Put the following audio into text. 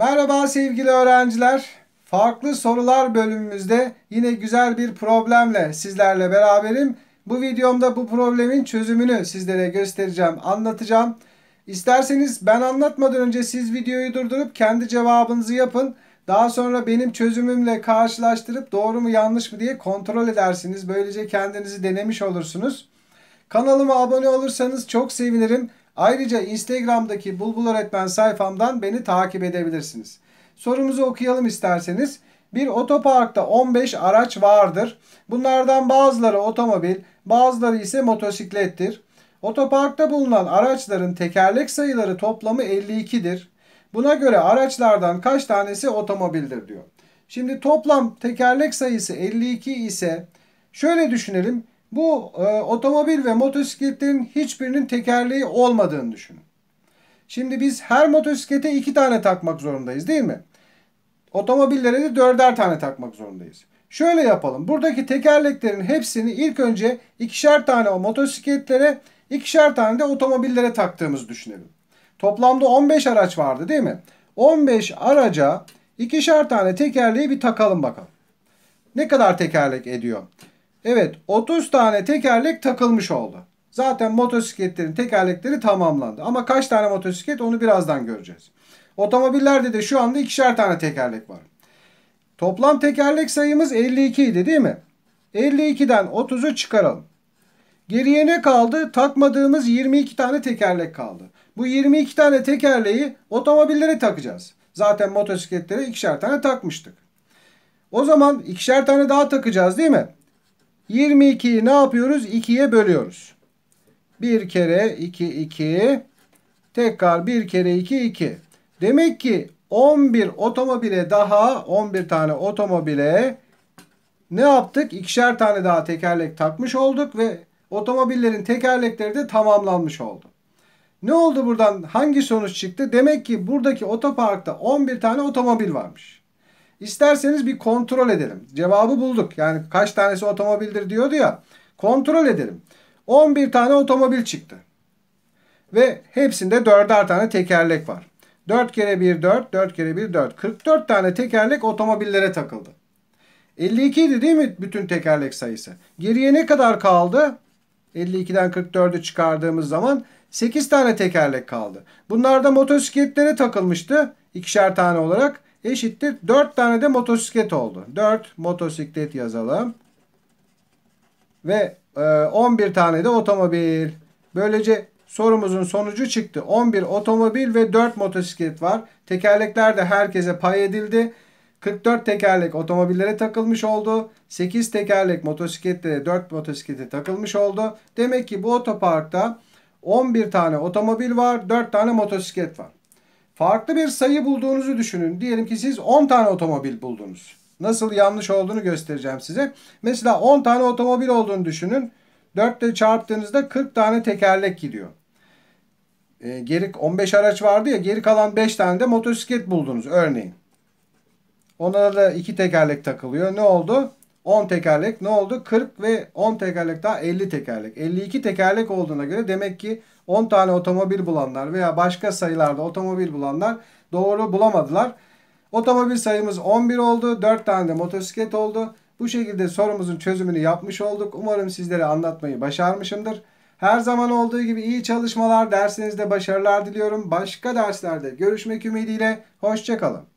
Merhaba sevgili öğrenciler. Farklı sorular bölümümüzde yine güzel bir problemle sizlerle beraberim. Bu videomda bu problemin çözümünü sizlere göstereceğim, anlatacağım. İsterseniz ben anlatmadan önce siz videoyu durdurup kendi cevabınızı yapın. Daha sonra benim çözümümle karşılaştırıp doğru mu yanlış mı diye kontrol edersiniz. Böylece kendinizi denemiş olursunuz. Kanalıma abone olursanız çok sevinirim. Ayrıca Instagram'daki Bulbul Öğretmen sayfamdan beni takip edebilirsiniz. Sorumuzu okuyalım isterseniz. Bir otoparkta 15 araç vardır. Bunlardan bazıları otomobil, bazıları ise motosiklettir. Otoparkta bulunan araçların tekerlek sayıları toplamı 52'dir. Buna göre araçlardan kaç tanesi otomobildir diyor. Şimdi toplam tekerlek sayısı 52 ise şöyle düşünelim. Bu e, otomobil ve motosikletlerin hiçbirinin tekerleği olmadığını düşünün. Şimdi biz her motosiklete iki tane takmak zorundayız değil mi? Otomobillere de dörder tane takmak zorundayız. Şöyle yapalım. Buradaki tekerleklerin hepsini ilk önce ikişer tane o motosikletlere, ikişer tane de otomobillere taktığımızı düşünelim. Toplamda 15 araç vardı değil mi? 15 araca ikişer tane tekerleği bir takalım bakalım. Ne kadar tekerlek ediyor? Evet 30 tane tekerlek takılmış oldu. Zaten motosikletlerin tekerlekleri tamamlandı. Ama kaç tane motosiklet onu birazdan göreceğiz. Otomobillerde de şu anda ikişer tane tekerlek var. Toplam tekerlek sayımız 52 idi değil mi? 52'den 30'u çıkaralım. Geriye ne kaldı? Takmadığımız 22 tane tekerlek kaldı. Bu 22 tane tekerleği otomobillere takacağız. Zaten motosikletlere ikişer tane takmıştık. O zaman ikişer tane daha takacağız değil mi? 22'yi ne yapıyoruz? 2'ye bölüyoruz. 1 kere 2 2 tekrar 1 kere 2 2. Demek ki 11 otomobile daha 11 tane otomobile ne yaptık? İkişer tane daha tekerlek takmış olduk ve otomobillerin tekerlekleri de tamamlanmış oldu. Ne oldu buradan? Hangi sonuç çıktı? Demek ki buradaki otoparkta 11 tane otomobil varmış. İsterseniz bir kontrol edelim. Cevabı bulduk. Yani kaç tanesi otomobildir diyordu ya. Kontrol edelim. 11 tane otomobil çıktı. Ve hepsinde 4'er tane tekerlek var. 4 kere 1 4, 4 kere 1 4. 44 tane tekerlek otomobillere takıldı. 52 idi değil mi bütün tekerlek sayısı? Geriye ne kadar kaldı? 52'den 44'ü çıkardığımız zaman 8 tane tekerlek kaldı. Bunlar da motosikletlere takılmıştı ikişer tane olarak eşittir 4 tane de motosiklet oldu. 4 motosiklet yazalım. Ve e, 11 tane de otomobil. Böylece sorumuzun sonucu çıktı. 11 otomobil ve 4 motosiklet var. Tekerlekler de herkese pay edildi. 44 tekerlek otomobillere takılmış oldu. 8 tekerlek motosikletlere 4 motosiklete takılmış oldu. Demek ki bu otoparkta 11 tane otomobil var, 4 tane motosiklet var. Farklı bir sayı bulduğunuzu düşünün. Diyelim ki siz 10 tane otomobil buldunuz. Nasıl yanlış olduğunu göstereceğim size. Mesela 10 tane otomobil olduğunu düşünün. 4 ile çarptığınızda 40 tane tekerlek gidiyor. E, geri 15 araç vardı ya geri kalan 5 tane de motosiklet buldunuz örneğin. Onlara da 2 tekerlek takılıyor. Ne oldu? 10 tekerlek ne oldu? 40 ve 10 tekerlek daha 50 tekerlek. 52 tekerlek olduğuna göre demek ki 10 tane otomobil bulanlar veya başka sayılarda otomobil bulanlar doğru bulamadılar. Otomobil sayımız 11 oldu. 4 tane de motosiklet oldu. Bu şekilde sorumuzun çözümünü yapmış olduk. Umarım sizlere anlatmayı başarmışımdır. Her zaman olduğu gibi iyi çalışmalar, dersinizde başarılar diliyorum. Başka derslerde görüşmek ümidiyle. Hoşçakalın.